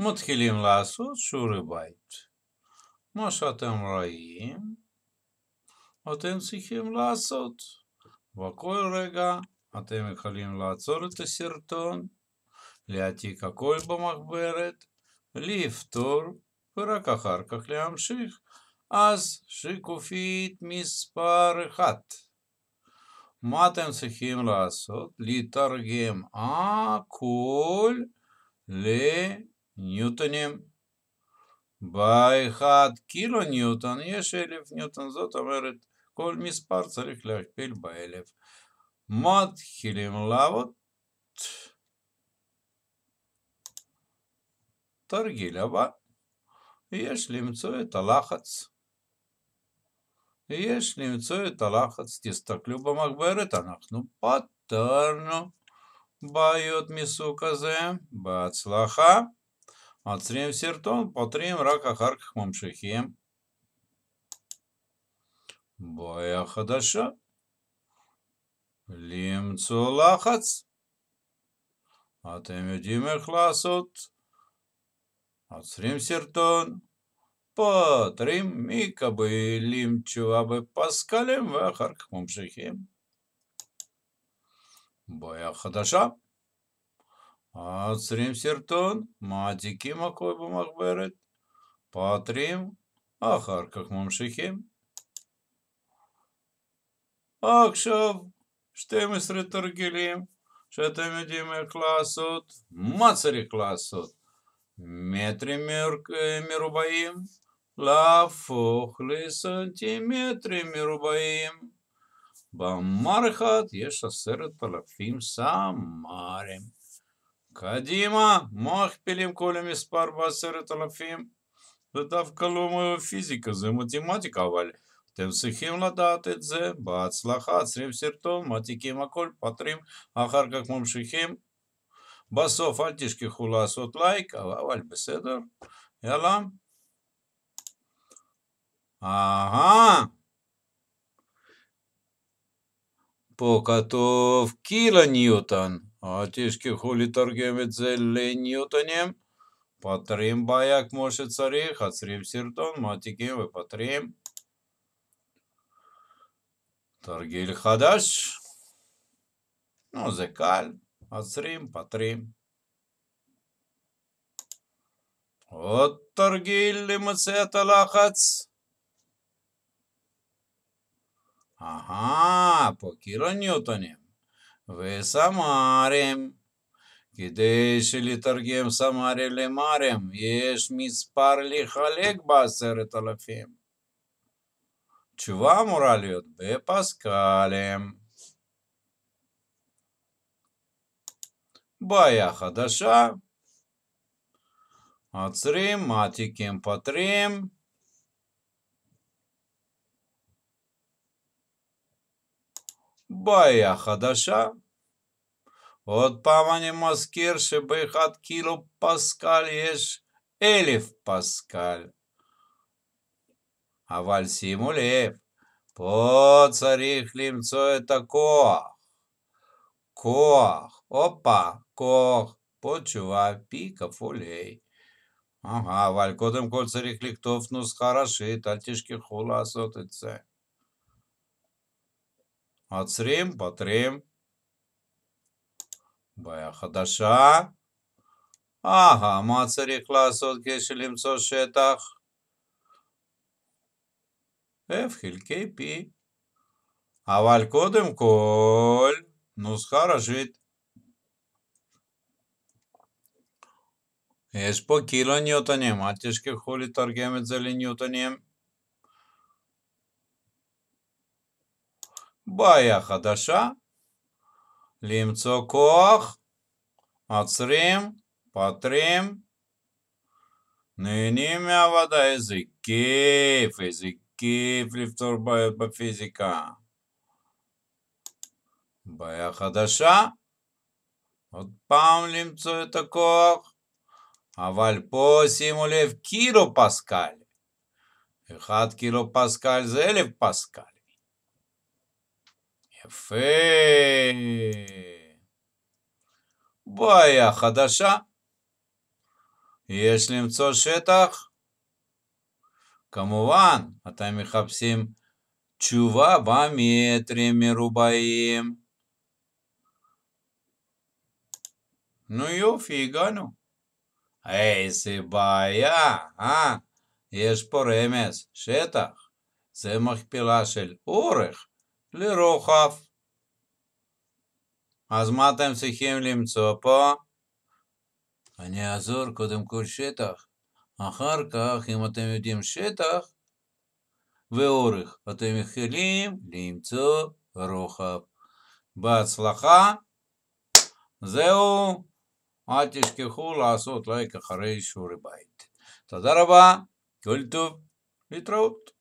מתחילים לעשות שיעורי בית. מה שאתם רואים, אתם צריכים לעשות. בכל רגע אתם יכולים לעצור את הסרטון, להעתיק הכל במחברת, לפתור ורק אחר כך להמשיך. אז שיקופית מספר 1. מה אתם צריכים לעשות? לתרגם הכל ל... ניוטונים. באחד קילו ניוטון יש אלף ניוטון, זאת אומרת כל מספר צריך להכפיל באלף. מתחילים לעבוד. תרגיל הבא, יש למצוא את הלחץ. יש למצוא את הלחץ, תסתכלו במחברת, אנחנו פתרנו בעיות מסוג הזה, בהצלחה. Ацрием сертон, потрим рака харках мамшихим. Боя хадаша. Лимцу лахац. אתם יודעים איך לעשות? עוצרים סרטון, פותרים, מקבלים תשובה בפסקלים ואחר כך ממשיכים. בעיה חדשה עוצרים סרטון, מעתיקים הכל במחברת, פותרים, אחר כך ממשיכים. עכשיו 12 תרגילים שאתם יודעים איך לעשות, מה צריך לעשות. מטרים מרובעים להפוך לסנטימטרים מרובעים. במר אחד יש עשרת אלפים סמ"רים. «Кадима! Махпелим колем испар басерет алафим!» ודווקא לא פיזיקה, זה מתמטיקה, אבל אתם צריכים לדעת את זה. בהצלחה, עוצרים סרטון, מעתיקים הכל, פותרים, אחר כך ממשיכים. בסוף אל תשכחו לעשות לייק, אבל בסדר, יאללה. אהה. פה כתוב קילה ניוטן. Атишки хули торгуют зеленью-то Патрим баяк может царих, ацрим сиртон, матики вы патрим. Торгиль хадаш. Ну, зекаль, ацрим, патрим. Вот торгиль лимацета лахац. Ага, покира ньютонем. וסמרם. כדי שלתרגם סמרם למרם, יש מספר לחלק בעשרת אלפים. תשובה אמורה להיות בפסקלם. בעיה חדשה. עוצרים, מעתיקים, פותרים. בעיה חדשה. עוד פעם אני מזכיר שבאחד קילו פסקל יש אלף פסקל. אבל שימו לב, פה צריך למצוא את הכוח. כוח, הופה, כוח, פה תשובה פי כפול ה'. Ага, אבל קודם כל צריך לכתוב נוסחה ראשית, אל תשכחו לעשות את זה. עוצרים, פותרים. בעיה חדשה. אהה, מה צריך לעשות כדי למצוא שטח? F חלקי P. אבל קודם כל, נוסחה ראשית. יש פה קילו ניוטונים, אל תשכחו לתרגם את זה לניוטונים. בעיה חדשה, למצוא כוח, עוצרים, פותרים, נהנים מהעבודה, איזה כיף, איזה כיף לפתור בעיות בפיזיקה. בעיה חדשה, עוד פעם למצוא את הכוח, אבל פה שימו לב קילו פסקל. אחד קילו פסקל זה אלף פסקל. יפה. בעיה חדשה. יש למצוא שטח. כמובן, אתם מחפשים תשובה במטרים מרובעים. נו יופי, הגענו. איזה בעיה, אה? יש פה רמז, שטח. זה מכפלה של אורך. לרוחב. אז מה אתם צריכים למצוא פה? אני אעזור קודם כל שטח. אחר כך, אם אתם יודעים שטח ואורך, אתם יכולים למצוא רוחב. בהצלחה. זהו, אל תשכחו לעשות לייק אחרי שיעורי בית. תודה רבה, כל טוב, להתראות.